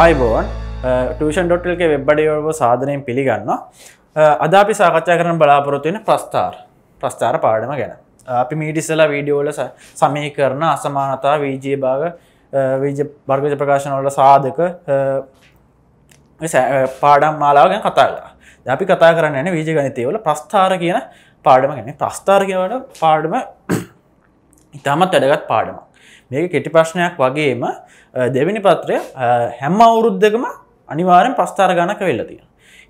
ආයිබෝන් ටෂන්.ල්ගේ වෙබ්බඩියෝව සාධනයෙන් පිළිගන්න uh, අද අපි සාකච්ඡා කරන බලාපොරොත්තුවෙන ප්‍රස්ථාර් ප්‍රස්ථාර පාඩම ගැන uh, අපි මීඩිස්සල වීඩියෝල සමහි කරන අසමානතා වීජයේ භාග බර්ගජ uh, ප්‍රකාශනවල සාධක පාඩම් මාලාවගෙන කතාලා අපි කතා කරන්න වීජ ගනිතයවල ප්‍රස්ථාර කියන පාඩම ගැන ප්‍රස්ථාරකවට පාඩම ඉතාමත් වැඩගත් පාඩමක් මේක කෙටි ප්‍රශ්නයක් වගේම දෙවිනි පත්‍රය හැම්ම අවුරුද්ධකම අනිවාරෙන් ප්‍රස්ථාර ගණක වෙල්ලතිය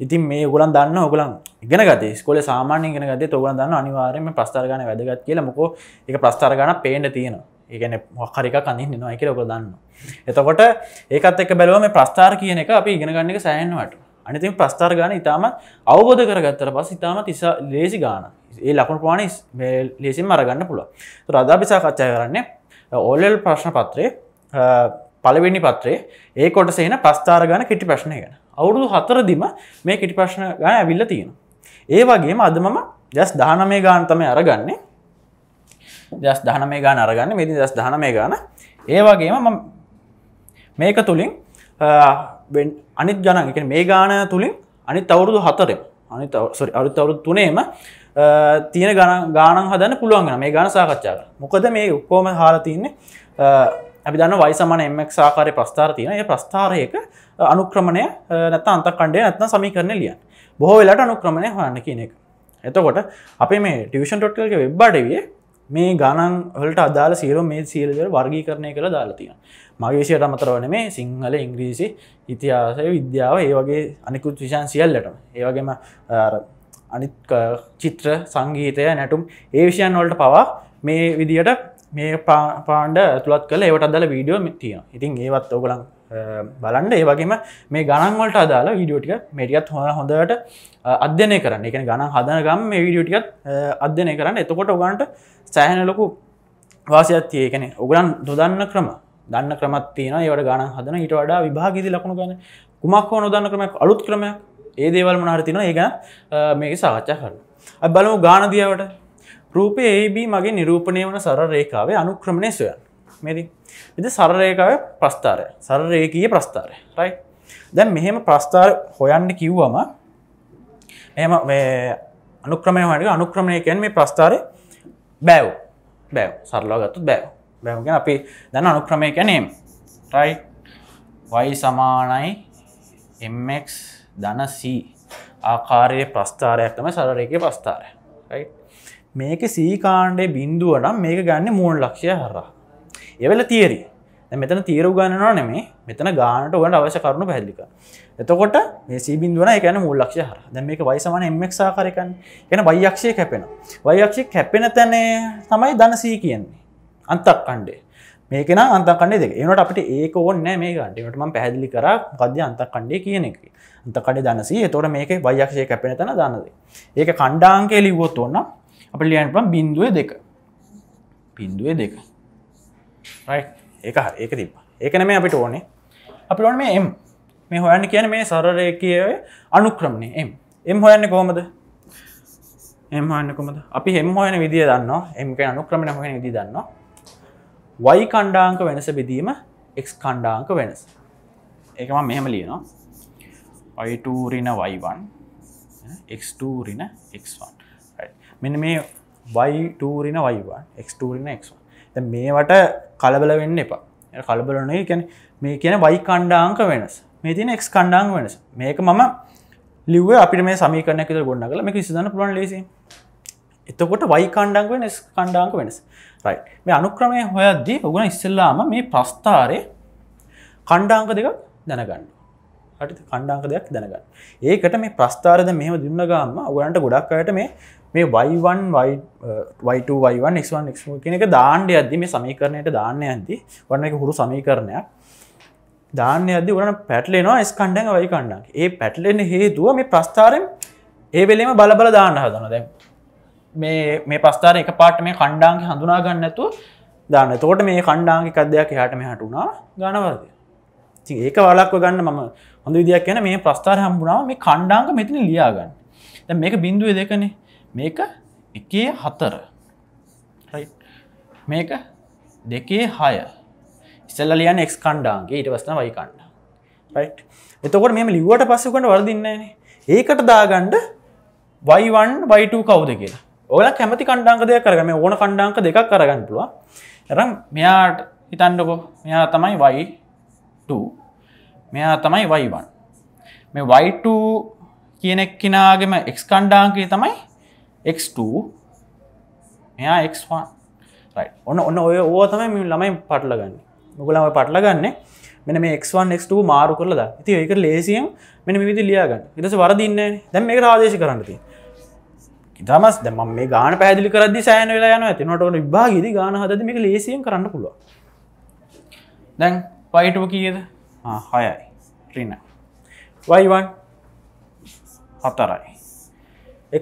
ඉතින් මේ ගුලන් දන්න ඔගලන් ඉගෙන ගත ස්කොල සාමාන්‍ය ගෙන ගත ඔගල දන්න අනිවාරෙන්ම ප්‍රස්ථාරගන වැදගත් කියල මොකෝ එක ප්‍රස්ථාරගන පේන්න තියෙන ඒගැන හරික කඳින් නවා එක ඔක දන්න එතකොට ඒකත් එක බැලුවම ප්‍රස්ථාර කියන එක අපි ඉගෙනගන්න එක සෑහන්වට අනති ප්‍රස්ථාර ගාන ඉතාම අවබෝධ කරගත්තර පස් ඉතාම තිසා ලේසි ගාන ඒ ලකුණ ප්‍රාණස් ලේසින් මරගන්න පුළුව රදා පිසා කච්චා කරන්නේ ඕලෙල් ප්‍රශ්න පත්‍රය පලවෙනි පත්‍රේ ඒ කොට සේන ප්‍රස්ථාර ගන කිටි ප්‍රශ්නය ගැන අවුරුදු හතරදිම මේ කිටි ප්‍රශ්න ගන ඇවිල්ල තියෙන ඒ වගේම අද මම ජස් දානමේ ගානතම අරගන්නේ දස් දහනමේ ගාන අරගන්න මෙදි දස් දහනමේ ගාන ඒ වගේම මේක තුළින් අනිත් ගණන් එක මේ ගාන තුළින් අනි තවුරුදු හතරෙන් අනි සොරි අරුත් අවරුත් තුනේම තියෙන ගණ ගානන් හදන්න පුළුවන්ගෙන මේ ගාන සාකච්ඡාව මොකද මේ උක්කෝම හාර තියන්නේ අපි දන්න වයිසමන එමක් සාකාරය ප්‍රස්ථාර තියෙන ඒ ප්‍රස්ථාරයක අනුක්‍රමණය නැත අන්ත කණ්ඩය ඇත්න සමිකරන ලියන් බොහෝ වෙලට අනුක්‍රමණය හොයන්න කියන එක එතකොට අපේ මේ ටිවිෂන් ටොට්ටල්ගේ වෙබ්බඩවිය මේ ගණන් හලට අදාල සියලු මේ සියලදර වර්ගී කරණය කළ දාලතිය මගේසියට අමතරවන මේ සිංහල ඉංග්‍රීසි ඉතිහාසය විද්‍යාව ඒ වගේ අනිකුත් විෂන් සියල්ලට ඒවගේම අනිත් චිත්‍ර සංගීතය නැටුම් ඒ විෂයන් වලට පවා මේ විදියට මේ පාණ්ඩ ඇතුළත් කළ ඒවට අදල වීඩියෝ මිතිය ඉතින් ඒවත් ඔගලන් බලන්න ඒ වගේම මේ ගණන්වලට අදාලා විඩියෝටික මටියත් හොඳ හොඳට අධ්‍යනය කරන්න එකන ගණන් හදනගම් මේ විඩියෝටිකත් අධ්‍යනය කරන්න එතකොට ඔගන්ට සෑහන ලොකු වාසියත්තිය කනෙ ඔගලන් දොදන්න ක්‍රම දන්න ක්‍රමත් තියෙන ඒවට ගණන් හදන හිට වඩා විභාගිදි ලකුණු ගන කුමක් හෝ නොදන්න ක්‍රමයක් අලුත් ක්‍රමයක් ඒ දේවල් මනාහරතින ඒ මේක සාකච්ඡා කරන්න බලමු ගානදියාවට රූපේ ඒබ මගේ නිරූපණය වන සර රේකාවේ අනුක්‍රමණය සොයන් මෙති විදි සරරේකාව ප්‍රස්ථාරය සරරේකීය ප්‍රස්ථාරය රයි දැන් මෙහෙම ප්‍රස්ථාර හොයන්න කිව්වම එම අනුක්‍රමය හට අනුක්‍රමණය කැන් මේ ප්‍රස්ථාරය බැව් බැව් සරලාගත්තු බැව් බැව්ගෙන අපි දැන අනුක්‍රමය කැනීම රයි වයි සමානයි එක් ධනC ආකාරය ප්‍රස්ථාරයක් තම සරරයක ප්‍රස්ථාරය මේක සීකාණ්ඩේ බින්දුවනම් මේක ගන්න මූුණ ලක්ෂය හරා එවල තිේරී මෙතන තීරු ගණනවා නෙමේ මෙතන ගානට ගට අවශ්‍ය කරුණු පැල්ලික එතකොට සිබින්දුවන එකන මුල්ලක්ෂය හර දැ මේක වයිසමන එමක්සා කරකන් එන වයක්ෂය කැපෙන වයක්ෂය කැපෙන තැනේ තමයි දනසී කියන්නේ අන්තක් කණ්ඩේ මේකන අන්තකණේ දෙක ඒනට අපට ඒක ඕන්න මේ ගඩීමටම පැහදිලි කර පද්‍ය අන්තකණ්ඩේ කියන එක අන්තකණඩේ දනසී තොට මේක වයක්ෂය කැපෙන තැන දනද ඒක කණ්ඩාංකේ ලිවොත් ඔන්න අප ලියන්ටම් බින්දුව දෙක පින්දුවේ දෙක ඒක ඒක තිබ ඒකන මේ අපිට ඕනේ අපි ඕන මේ එම් මේ හොයන්න කියන මේ සරරය කියව අනුක්‍රමණය එම් එම් හොයන්න කෝමද එම හන්නකොමද අපි හෙම හොයන විදිිය දන්න එමක අනුක්‍රමණ හොයන විදි දන්න වයි කණ්ඩාංක වෙනස බෙදීම එක් කණ්ඩාංක වෙනස් ඒකම මෙහෙම ලියනවා වයිටූරින වයිවන් එක්ටූරින එක්වන් මෙන්න මේ වයිටූරින වයිවන් එක්ටූරින එක්වන් මේවට කලබල වෙන්න එපා කලබලන කැන මේ කියන වයි කණ්ඩාංක වෙනස් මේ තින එක් කණ්ඩාං වෙනස් මේක මම ලිව අපි මේ සමීකරන ඇත ගොඩන්න කල මේ සිදන පුලන් ලෙසි එතකොට වයි කණ්ඩාංක වෙනස් කණ්ඩාංක වෙනස් රයි මේ අනුක්‍රමය හොයද්දී ඔගුණ ඉස්සල්ලාම මේ ප්‍රස්ථාරය කණ්ඩාංක දෙක දැනගන්න හටි කණ්ඩාක දෙයක් දැනගන්න. ඒකට මේ ප්‍රස්ථාරද මෙහම දුන්න ගාම ඔයන්ට ගොඩක් අයට මේ මේ වයිවන් වයිවන් එක්වන් එක් කෙනෙක දාණ්ඩ අද්දි මේ සමීකරණයට දාන්න ඇදදි වන්න එක හුරු සමීකරණයක් දාන්න අද වන පැටලෙනවා ස්කණ්ඩ වයි කණ්ඩක් ඒ පැටලෙන හේතුව මේ ප්‍රස්ථාරෙන් ඒ වෙලේම බලබල දාන්න හදන දැ මේ මේ ප්‍රස්ථාර එක පාට මේ කණ්ඩාන්ගේ හඳුනා ගන්නඇතු දාන්න තෝට මේ කණ්ඩාන්ගේ කදයක් හටම හටුනා ගනවද ඒක වලක්ව ගන්න මම හොඳ විදියක් ගැන මේ ප්‍රස්ථාර හම්බුණාව මේ කණ්ඩාංග මෙතින ලියාගන්න දැ මේක බින්දුව දෙකනේ මේක එකේ හතර මේක දෙකේ හය ඉස්සල්ල ලියන එක් කණ්ඩාන්ගේ ඊට වස්න වයි කණ්ඩ එතකොට මෙම ලිවට පස්සුකට වර්දින්නන්නේ ඒකට දාගණ්ඩ වයිවන් වයිට කවුද කියලා ඔල කැමති කණ්ඩාංක දෙයක් කරගම ඕන කණ්ඩාංක දෙක් කරගන්න පුළුව එරම් මෙයාට හිතන්නකෝ මෙයා තමයි වයි 2 මෙයා තමයි වයිවන් මේ වයිට කියනෙක් කෙනාගේම එක් කණ්ඩාංකය තමයි එක්2 මෙයා එක්1 ඔන්න ඔන්න ඔය ඕ තමයි මෙ ළමයි පටලගන්න මුගලම පටලගන්න මෙන මේ එක්1ක්2 මාරු කරලද ඇති ඒක ලේසියෙන් මෙන විදි ලියාගන්න ඉටස වරදින්න දැම් මේ රාදේශ කරන්නති ඉතාමස් දම මේ ගාන පැදිලි කරදදි සෑන වෙලා යන ඇතිනට ඔන විභාගදි ගාන හද මේක ලේසියෙන් කරන්න පුළුව දැන් පයිටම කියද හයයි රින වයිවන් හතරයි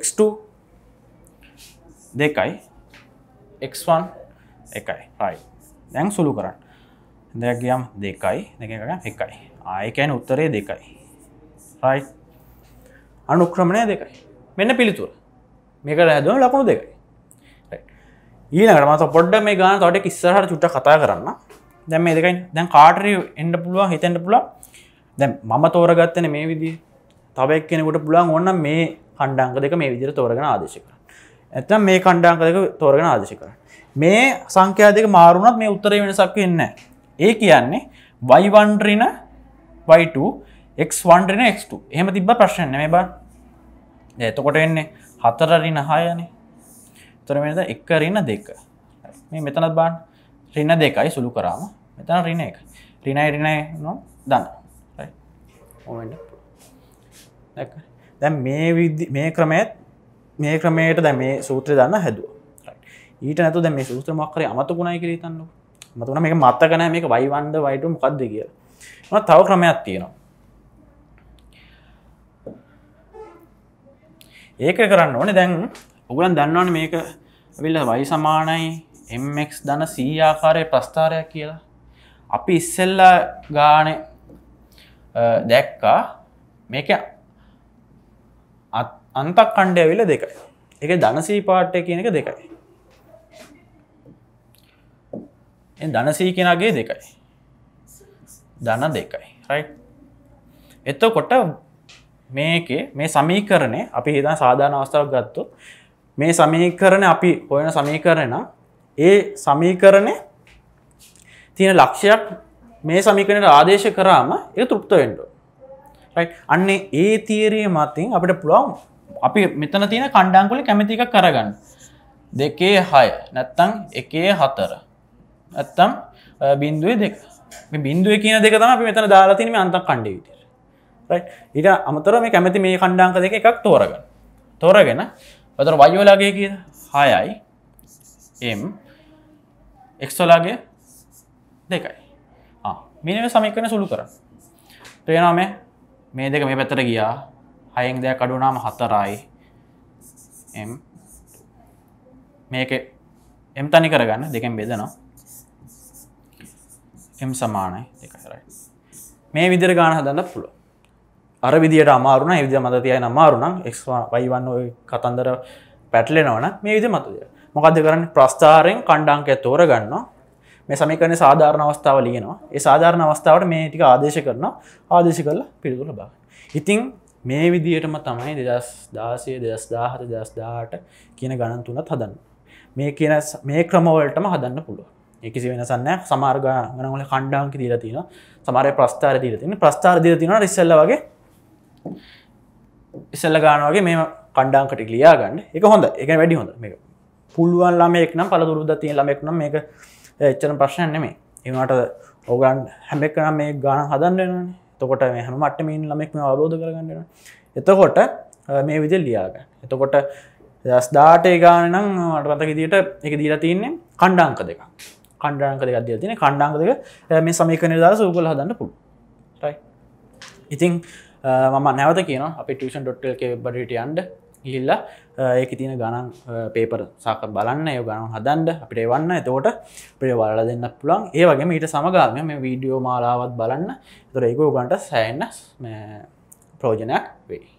x2 දෙකයි x1 එකයි රයි දැන් සුළු කරන්න දෙයක් ගියම් දෙකයි දෙකකන එකයි ආයකැන උත්තරේ දෙකයි රයි අනුක්‍රමණය දෙකයි මෙන්න පිළිතුර මේක රැදන ලකුණු දෙකයි ඊනකටමත පොඩ්ඩ මේ ගාන තොට ඉස්සරහට චුට්ට කතා කරන්න දැම දෙකයි දැන් කාටරය එන්ඩ පුළුවන් හිතෙන්ට පුලා දැ මම තෝරගත්තන මේ විදි තබක් කෙනෙකුට පුළන් ඔන්න මේ කණ්ඩාංක දෙක මේ විදිර තෝරගෙන ආදේශක ඇත්තම් මේ කණ්ඩාංක දෙක තෝරගෙන ආදේශ කර මේ සංඛ්‍යාදක මාරුණත් මේ උත්තරය වෙනසක් වෙන්න ඒ කියන්නේ වයිවන්ටරින වයි2 එක්වන්ටරින එක්2 එහෙම තිබ ප්‍රශ්න මේ බා එතකොට එන්නේ හතරරින හායනේ තොරමනිද එක්කරන්න දෙක මේ මෙතනත් බාන්න රින දෙකයි සුළු කරාම මෙතන රින එක රිනයි රිනය නො දන්න දැ මේ මේ ක්‍රමයත් මේ ක්‍රමයට දැ මේ සූත්‍ර දන්න හැදුව ඊට නැතු දැ මේ සූත්‍ර මක්කරේ අමතකුණයි කිරී තන්න මතුන මේ මත්තකනෑ මේක වයිවන්ඩ වයිටු මොකක්ද කිය තව ක්‍රමයක් තියෙනවා ඒක කරන්න ඕනේ දැන් උගලන් දන්නවන මේක විල්ල වයි සමානයි එක් දන සීආකාරය ප්‍රස්ථාරයක් කියලා අපි ඉස්සෙල්ලා ගාන දැක්කා මේක අන්තක් කණ්ඩය වෙල දෙකයි එක දනසී පාට්ටය කියන එක දෙකයි දනසී කෙනගේ දෙකයි දන දෙකයි රයි එතකොට මේකේ මේ සමීකරණය අපි හිදා සාධාන අවස්ථාවක් ගත්තු මේ සමීකරණ අපි හොයන සමීකරණ ඒ සමීකරණය තියෙන ලක්ෂයක් මේ සමීකරණයට ආදේශ කරාම ඒ තෘප්ත වෙන්න අන්නේ ඒ තීරිය මතින් අපිට පුළුවන් අපි මෙතන තියෙන කණ්ඩාංගුල කැමති එකක් කරගන්න දෙකේ හය නැත්තං එකේ හතර ඇත්තම් බින්දුවේ දෙක බින්දුව කියන දෙක තම අපි මෙතන දාලාතිනීම අන්තක් කණ්ඩ විට ඉට අමතර මේ කැමති මේ කණ්ඩාංක දෙක එකක් තෝරගන්න තෝරගෙන පතර වයෝලාගේ කිය හයයි එම් එක්සොලාගේ දෙකයි මිනිව සමීකරන සුළු කර ප්‍රේනම මේ දෙක මේ පැත්තර ගියා හයෙන් දෙයක් අඩුනාම හතරයි එම් මේක එම් තනි කරගන්න දෙකෙන් බෙදනවා එම් සමානයි දෙකරයි මේ විදිර ගාන හදන්න පුළුව අර විදිට අමාරුන විදි මත තියයි අමාරුනම් එක්වා වයිවන්න කතන්දර පැටලෙනවන මේ විදි මතුදේ මොකද කරන්න ප්‍රස්ථාරයෙන් කණ්ඩාංකය තෝර ගන්න මේ සමිකරණ සාධාරණ අවස්ථාව ලියනවා ඒ සාධාරණ අවස්ථාවට මේ ටික ආදේශ කරන ආදේශ කරලා පිළිතුර බා ඉතිං මේ විදියටම තමයි දෙදස් දාසය දෙදස් දාහත දස් දාට කියන ගණන් තුනත් හදන්න මේ කියන මේ ක්‍රමවලටම හදන්න පුළුව එකසි වෙනසන්න සමාර්ග ගනවල කණ්ඩාංකි දීලා තියෙන සමාරය ප්‍රස්ථාර දීල තින ප්‍රස්ථාර දීල තින ඉස්සල්ල වගේ ඉසල්ල ගානවගේ මේ කණ්ඩාංකට ලියා ගන්න එක හොඳ එක වැඩි හොඳ මේ පුළුවන් ළමෙක් නම් පල දුරුද තිය ළමෙක්නම් මේක එච්චන ප්‍රශ්නය නෙමේ ඒවාට ඔගන් හැමෙක්න මේ ගාන හදන්නන තකොට මෙහම මට්ටමින් ළමෙක්ම අවබෝධ කරගන්නන එතකොට මේ විදි ලියාග එතකොට දස්දාට ගානම් මටමත විදිට එක දීලා තියන්නේ කණ්ඩාංක දෙක කණ්ඩාංක දෙක අධ්‍ය තින කණ්ඩාංක දෙක මේ සමීකන දර සූකල හදන්න පුළ ඉතිං මම නැවත කියන අපි ටියෂන් ඩොට්ටල් එක බඩට අන්ඩ ගිල්ලා ඒක තියෙන ගණන් පේපර සාක බලන්න ය ගණන් හදන්ඩ අපිට වන්න එතෝට පිට වල දෙන්න පුළන් ඒ වගේම ඊට සමගාම මේ වීඩියෝ මාලාවත් බලන්න තුර ඒකෝ ගන්ට සෑන්න ප්‍රෝජනයක් වේ